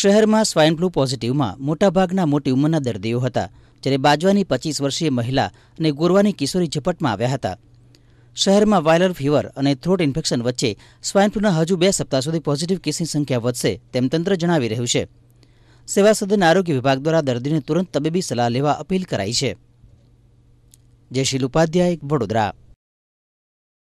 શહેરમાં swine flu પોઝિટિવમાં મોટાભાગના મોટી ઉંમરના દર્દીઓ હતા જ્યારે બાજવાની પચીસ વર્ષીય મહિલા અને ગોરવાની કિશોરી ઝપટમાં આવ્યા હતા શહેરમાં વાયલર ફીવર અને થ્રોટ ઇન્ફેક્શન વચ્ચે સ્વાઇન ફ્લૂના હજુ બે સપ્તાહ સુધી પોઝિટિવ કેસની સંખ્યા વધશે તેમ તંત્ર જણાવી રહ્યું છે સેવા સદન આરોગ્ય વિભાગ દ્વારા દર્દીને તુરંત તબીબી સલાહ લેવા અપીલ કરાઈ છે જયશીલ ઉપાધ્યાય વડોદરા